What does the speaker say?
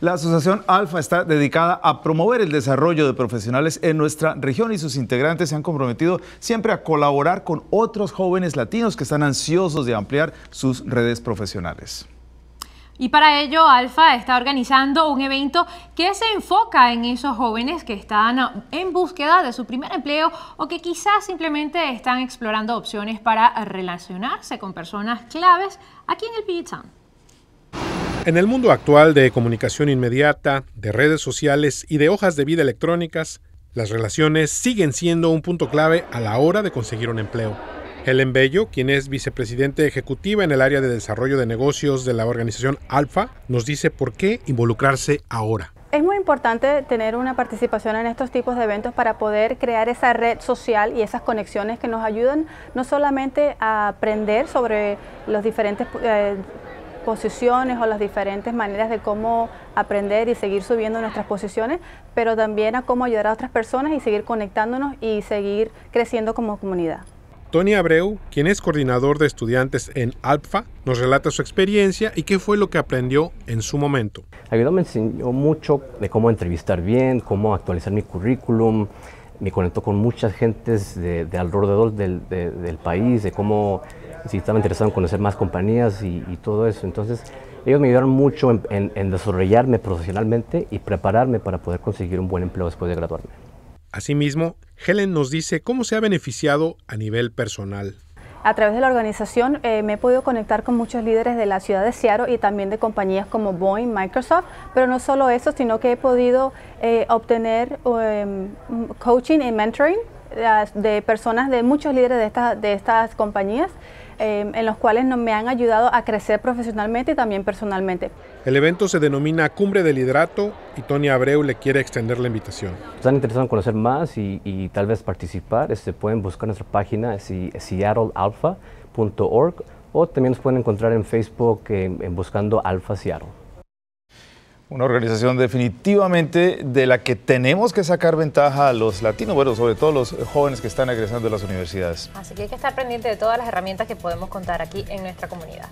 La Asociación Alfa está dedicada a promover el desarrollo de profesionales en nuestra región y sus integrantes se han comprometido siempre a colaborar con otros jóvenes latinos que están ansiosos de ampliar sus redes profesionales. Y para ello, Alfa está organizando un evento que se enfoca en esos jóvenes que están en búsqueda de su primer empleo o que quizás simplemente están explorando opciones para relacionarse con personas claves aquí en el Pichán. En el mundo actual de comunicación inmediata, de redes sociales y de hojas de vida electrónicas, las relaciones siguen siendo un punto clave a la hora de conseguir un empleo. Helen Bello, quien es vicepresidente ejecutiva en el área de desarrollo de negocios de la organización Alfa, nos dice por qué involucrarse ahora. Es muy importante tener una participación en estos tipos de eventos para poder crear esa red social y esas conexiones que nos ayudan no solamente a aprender sobre los diferentes eh, posiciones o las diferentes maneras de cómo aprender y seguir subiendo nuestras posiciones, pero también a cómo ayudar a otras personas y seguir conectándonos y seguir creciendo como comunidad. Tony Abreu, quien es coordinador de estudiantes en ALPFA, nos relata su experiencia y qué fue lo que aprendió en su momento. Ayudó, me enseñó mucho de cómo entrevistar bien, cómo actualizar mi currículum, me conectó con muchas gentes de, alrededor del, del país, de cómo si estaba interesado en conocer más compañías y, todo eso. Entonces, ellos me ayudaron mucho en, desarrollarme profesionalmente y prepararme para poder conseguir un buen empleo después de graduarme. Asimismo, Helen nos dice cómo se ha beneficiado a nivel personal. A través de la organización eh, me he podido conectar con muchos líderes de la ciudad de Seattle y también de compañías como Boeing, Microsoft, pero no solo eso, sino que he podido eh, obtener em, coaching y mentoring eh, de personas, de muchos líderes de, de estas compañías Em, en los cuales me han ayudado a crecer profesionalmente y también personalmente. El evento se denomina Cumbre del Liderato y Tony Abreu le quiere extender la invitación. Si Están interesados en conocer más y, tal vez participar, este, pueden buscar nuestra página seattlealpha.org o también nos pueden encontrar en Facebook buscando Alpha Seattle. Una organización definitivamente de la que tenemos que sacar ventaja a los latinos, bueno, sobre todo los jóvenes que están egresando a las universidades. Así que hay que estar pendiente de todas las herramientas que podemos contar aquí en nuestra comunidad.